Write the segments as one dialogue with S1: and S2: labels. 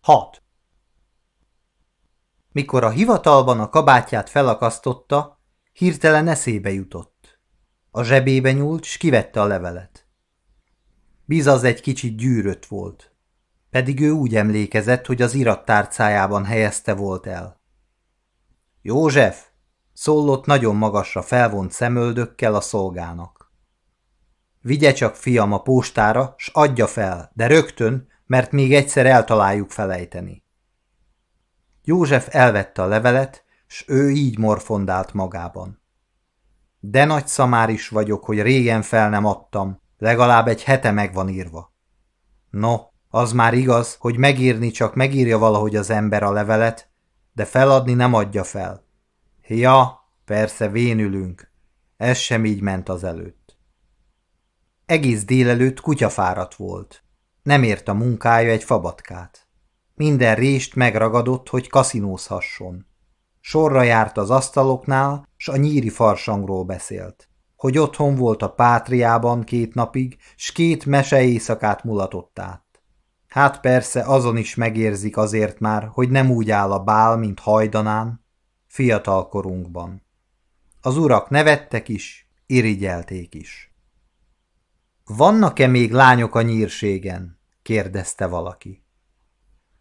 S1: 6. Mikor a hivatalban a kabátját felakasztotta, hirtelen eszébe jutott. A zsebébe nyúlt, s kivette a levelet. Bizaz egy kicsit gyűrött volt, pedig ő úgy emlékezett, hogy az irattárcájában helyezte volt el. József! szólott nagyon magasra felvont szemöldökkel a szolgának. Vigye csak fiam a postára, s adja fel, de rögtön, mert még egyszer eltaláljuk felejteni. József elvette a levelet, s ő így morfondált magában. De nagy szamár is vagyok, hogy régen fel nem adtam, legalább egy hete meg van írva. No, az már igaz, hogy megírni csak megírja valahogy az ember a levelet, de feladni nem adja fel. Ja, persze vénülünk. Ez sem így ment az előtt. Egész délelőtt kutyafáradt volt. Nem ért a munkája egy fabatkát. Minden rést megragadott, hogy kaszinózhasson. Sorra járt az asztaloknál, s a nyíri farsangról beszélt. Hogy otthon volt a pátriában két napig, s két mese éjszakát mulatott át. Hát persze azon is megérzik azért már, hogy nem úgy áll a bál, mint hajdanán, fiatal korunkban. Az urak nevettek is, irigyelték is. Vannak-e még lányok a nyírségen? kérdezte valaki.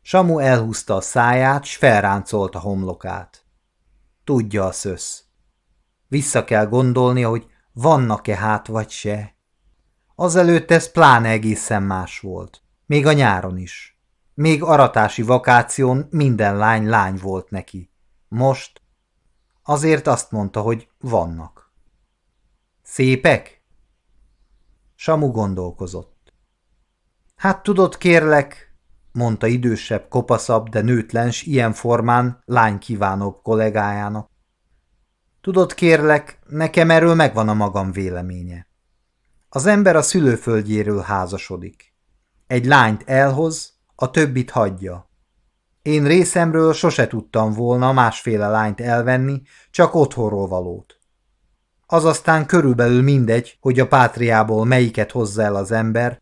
S1: Samu elhúzta a száját, s felráncolt a homlokát. Tudja a szösz. Vissza kell gondolni, hogy vannak-e hát vagy se. Azelőtt ez pláne egészen más volt. Még a nyáron is. Még aratási vakáción minden lány lány volt neki. Most azért azt mondta, hogy vannak. Szépek? Samu gondolkozott. Hát tudod, kérlek, mondta idősebb, kopaszabb, de nőtlens, ilyen formán lánykívánóbb kollégájának. Tudod, kérlek, nekem erről megvan a magam véleménye. Az ember a szülőföldjéről házasodik. Egy lányt elhoz, a többit hagyja. Én részemről sose tudtam volna másféle lányt elvenni, csak otthonról valót. Az aztán körülbelül mindegy, hogy a pátriából melyiket hozza el az ember,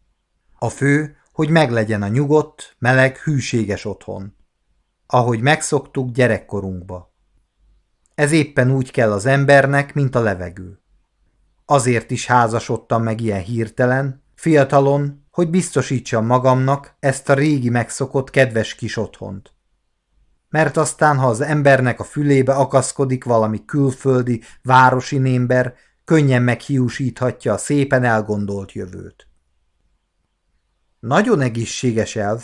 S1: a fő, hogy meglegyen a nyugodt, meleg, hűséges otthon. Ahogy megszoktuk gyerekkorunkba. Ez éppen úgy kell az embernek, mint a levegő. Azért is házasodtam meg ilyen hirtelen, fiatalon, hogy biztosítsam magamnak ezt a régi megszokott kedves kis otthont. Mert aztán, ha az embernek a fülébe akaszkodik valami külföldi, városi némber, könnyen meghiúsíthatja a szépen elgondolt jövőt. Nagyon egészséges elv,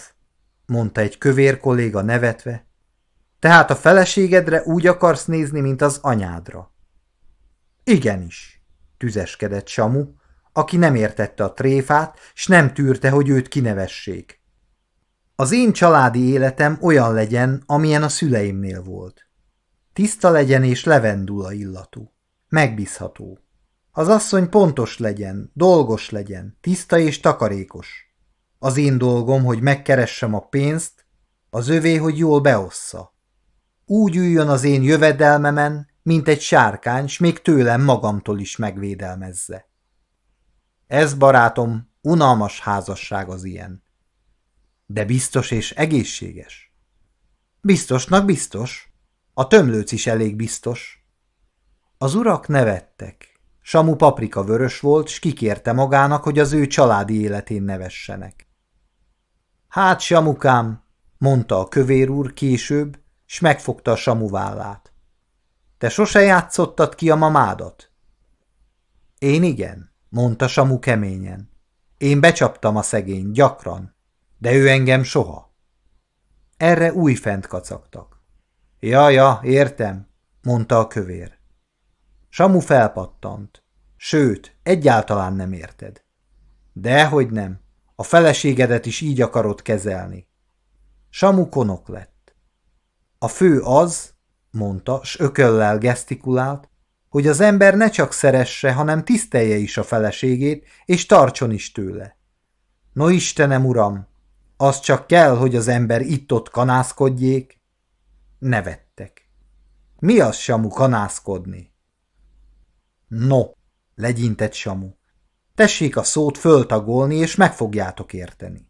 S1: mondta egy kövér kolléga nevetve. Tehát a feleségedre úgy akarsz nézni, mint az anyádra. Igenis, tüzeskedett Samu, aki nem értette a tréfát, s nem tűrte, hogy őt kinevessék. Az én családi életem olyan legyen, amilyen a szüleimnél volt. Tiszta legyen és levendula illatú. Megbízható. Az asszony pontos legyen, dolgos legyen, tiszta és takarékos. Az én dolgom, hogy megkeressem a pénzt, az övé, hogy jól beossza. Úgy üljön az én jövedelmemen, mint egy sárkány, s még tőlem magamtól is megvédelmezze. Ez, barátom, unalmas házasság az ilyen. De biztos és egészséges. Biztosnak biztos. A tömlőc is elég biztos. Az urak nevettek. Samu paprika vörös volt, s kikérte magának, hogy az ő családi életén nevessenek. Hát, samukám, mondta a kövér úr később, s megfogta a samu vállát. Te sose játszottad ki a mamádat? Én igen, mondta samu keményen. Én becsaptam a szegény gyakran, de ő engem soha. Erre új fent kacagtak. Ja, ja, értem, mondta a kövér. Samu felpattant. Sőt, egyáltalán nem érted. Dehogy nem, a feleségedet is így akarod kezelni. Samu konok lett. A fő az, mondta, s ököllel gesztikulált, hogy az ember ne csak szeresse, hanem tisztelje is a feleségét, és tartson is tőle. No Istenem, uram, az csak kell, hogy az ember itt-ott kanászkodjék. Nevettek. Mi az, Samu, kanászkodni? No, legyintett Samu. Tessék a szót föltagolni, és meg fogjátok érteni.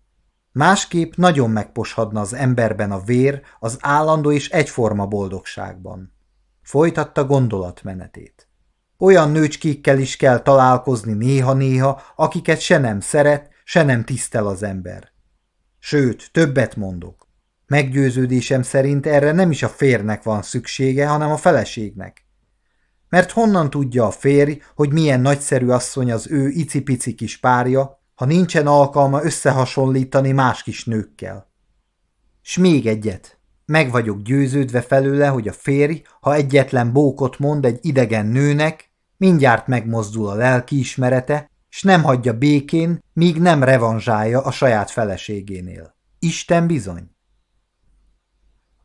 S1: Másképp nagyon megposhadna az emberben a vér az állandó és egyforma boldogságban. Folytatta gondolatmenetét. Olyan nőcskékkel is kell találkozni néha-néha, akiket se nem szeret, se nem tisztel az ember. Sőt, többet mondok. Meggyőződésem szerint erre nem is a férnek van szüksége, hanem a feleségnek mert honnan tudja a férj, hogy milyen nagyszerű asszony az ő icipici kis párja, ha nincsen alkalma összehasonlítani más kis nőkkel. S még egyet. Meg vagyok győződve felőle, hogy a férj, ha egyetlen bókot mond egy idegen nőnek, mindjárt megmozdul a lelki ismerete, s nem hagyja békén, míg nem revanzsálja a saját feleségénél. Isten bizony!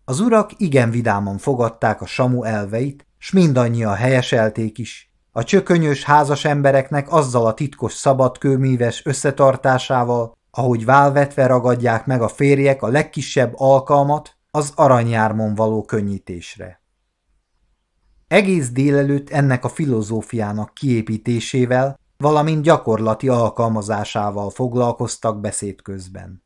S1: Az urak igen vidáman fogadták a Samu elveit, s mindannyian helyeselték is. A csökönyös házas embereknek azzal a titkos szabadkőmíves összetartásával, ahogy válvetve ragadják meg a férjek a legkisebb alkalmat az aranyjármon való könnyítésre. Egész délelőtt ennek a filozófiának kiépítésével, valamint gyakorlati alkalmazásával foglalkoztak beszéd közben.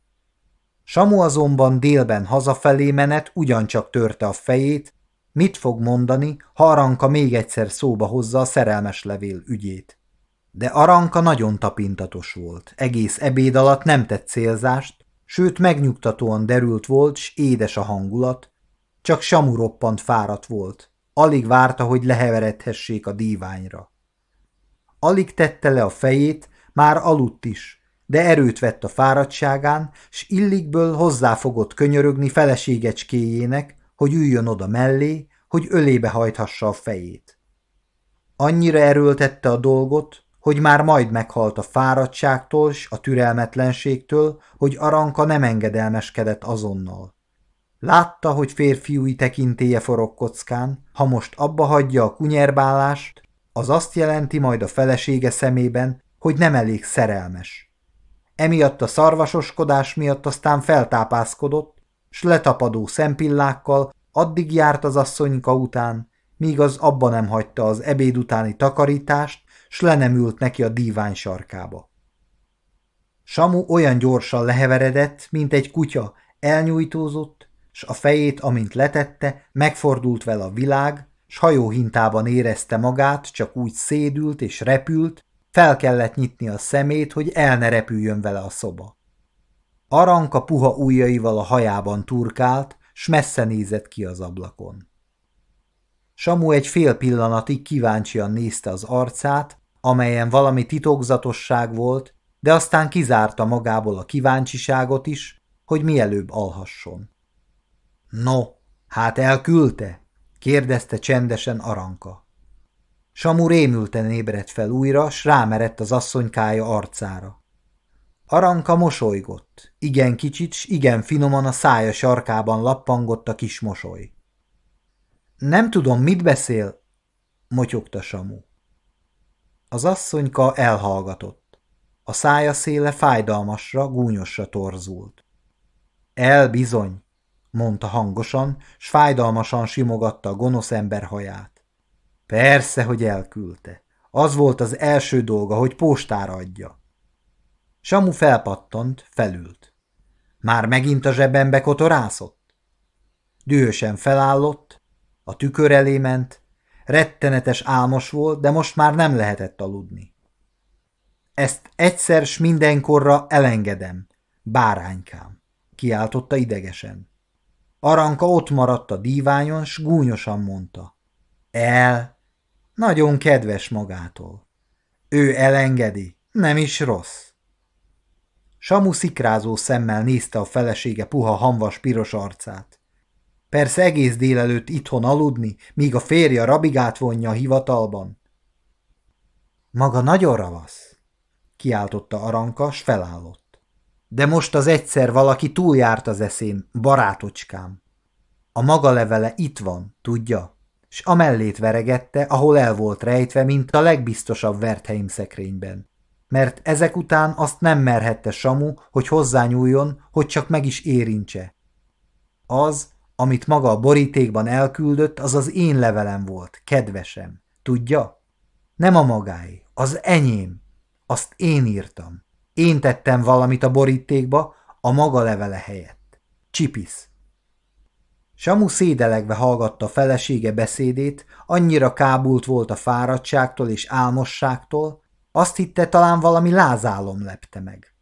S1: Samu azonban délben hazafelé menet ugyancsak törte a fejét, Mit fog mondani, ha Aranka még egyszer szóba hozza a szerelmes levél ügyét? De Aranka nagyon tapintatos volt, egész ebéd alatt nem tett célzást, sőt megnyugtatóan derült volt, s édes a hangulat, csak Samu roppant fáradt volt, alig várta, hogy leheveredhessék a díványra. Alig tette le a fejét, már aludt is, de erőt vett a fáradtságán, s illikből hozzáfogott könyörögni feleségecskéjének, hogy üljön oda mellé, hogy ölébe hajthassa a fejét. Annyira erőltette a dolgot, hogy már majd meghalt a fáradtságtól s a türelmetlenségtől, hogy Aranka nem engedelmeskedett azonnal. Látta, hogy férfiúi tekintéje forog kockán, ha most abba hagyja a kunyerbálást, az azt jelenti majd a felesége szemében, hogy nem elég szerelmes. Emiatt a szarvasoskodás miatt aztán feltápászkodott, s letapadó szempillákkal addig járt az asszonyka után, míg az abba nem hagyta az ebéd utáni takarítást, s le nem ült neki a dívány sarkába. Samu olyan gyorsan leheveredett, mint egy kutya, elnyújtózott, s a fejét, amint letette, megfordult vele a világ, s hajóhintában érezte magát, csak úgy szédült és repült, fel kellett nyitni a szemét, hogy el ne repüljön vele a szoba. Aranka puha ujjaival a hajában turkált, s messze nézett ki az ablakon. Samu egy fél pillanatig kíváncsian nézte az arcát, amelyen valami titokzatosság volt, de aztán kizárta magából a kíváncsiságot is, hogy mielőbb alhasson. – No, hát elküldte? – kérdezte csendesen Aranka. Samu rémülten ébredt fel újra, s rámerett az asszonykája arcára. Aranka mosolygott. Igen kicsit, s igen finoman a szája sarkában lappangott a kis mosoly. Nem tudom, mit beszél, motyogta Samu. Az asszonyka elhallgatott. A szája széle fájdalmasra, gúnyosra torzult. El bizony, mondta hangosan, s fájdalmasan simogatta a gonosz ember haját. Persze, hogy elküldte. Az volt az első dolga, hogy postára adja. Samu felpattant, felült. Már megint a zsebembe kotorászott? Dühösen felállott, a tükör elé ment, rettenetes álmos volt, de most már nem lehetett aludni. Ezt egyszer s mindenkorra elengedem, báránykám, kiáltotta idegesen. Aranka ott maradt a díványon, s gúnyosan mondta. El, nagyon kedves magától. Ő elengedi, nem is rossz. Samu szikrázó szemmel nézte a felesége puha hamvas piros arcát. Persze egész délelőtt itthon aludni, míg a férje rabigát vonja a hivatalban. Maga nagyon ravasz, kiáltotta Aranka, s felállott. De most az egyszer valaki túljárt az eszén, barátocskám. A maga levele itt van, tudja, s amellét veregette, ahol el volt rejtve, mint a legbiztosabb Wertheim szekrényben mert ezek után azt nem merhette Samu, hogy hozzányúljon, hogy csak meg is érintse. Az, amit maga a borítékban elküldött, az az én levelem volt, kedvesem. Tudja? Nem a magáé, az enyém. Azt én írtam. Én tettem valamit a borítékba, a maga levele helyett. Csipisz. Samu szédelegve hallgatta felesége beszédét, annyira kábult volt a fáradtságtól és álmosságtól, azt hitte, talán valami lázálom lepte meg.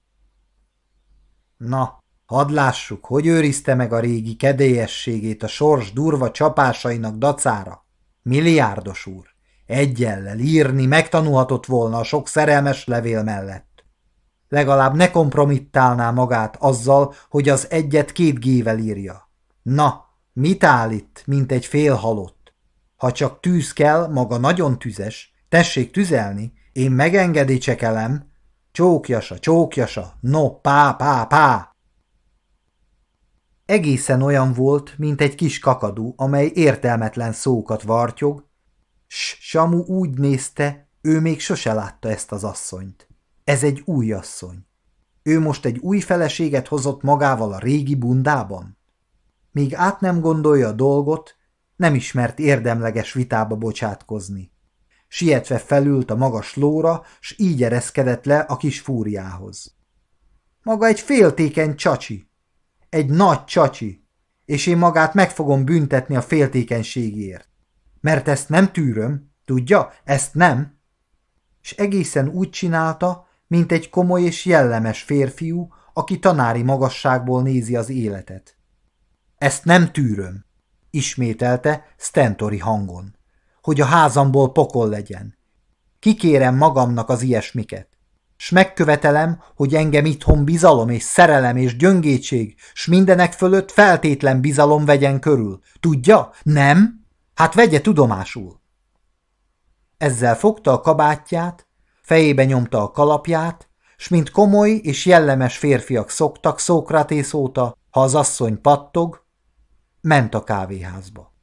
S1: Na, hadd lássuk, hogy őrizte meg a régi kedélyességét a sors durva csapásainak dacára. Milliárdos úr, egyellel írni megtanulhatott volna a sok szerelmes levél mellett. Legalább ne kompromittálná magát azzal, hogy az egyet két gével írja. Na, mit állít, mint egy félhalott? Ha csak tűz kell, maga nagyon tüzes, tessék tüzelni, én megengedi csekelem. Csókjasa, csókjasa, no, pá, pá, pá. Egészen olyan volt, mint egy kis kakadú, amely értelmetlen szókat vartyog. S Samu úgy nézte, ő még sose látta ezt az asszonyt. Ez egy új asszony. Ő most egy új feleséget hozott magával a régi bundában? Míg át nem gondolja a dolgot, nem ismert érdemleges vitába bocsátkozni. Sietve felült a magas lóra, s így ereszkedett le a kis fúriához. Maga egy féltékeny csacsi. Egy nagy csacsi. És én magát meg fogom büntetni a féltékenységért. Mert ezt nem tűröm, tudja? Ezt nem. És egészen úgy csinálta, mint egy komoly és jellemes férfiú, aki tanári magasságból nézi az életet. Ezt nem tűröm, ismételte Stentori hangon hogy a házamból pokol legyen. Kikérem magamnak az ilyesmiket. S megkövetelem, hogy engem itthon bizalom és szerelem és gyöngétség, s mindenek fölött feltétlen bizalom vegyen körül. Tudja? Nem? Hát vegye tudomásul. Ezzel fogta a kabátját, fejébe nyomta a kalapját, s mint komoly és jellemes férfiak szoktak Szókratész óta, ha az asszony pattog, ment a kávéházba.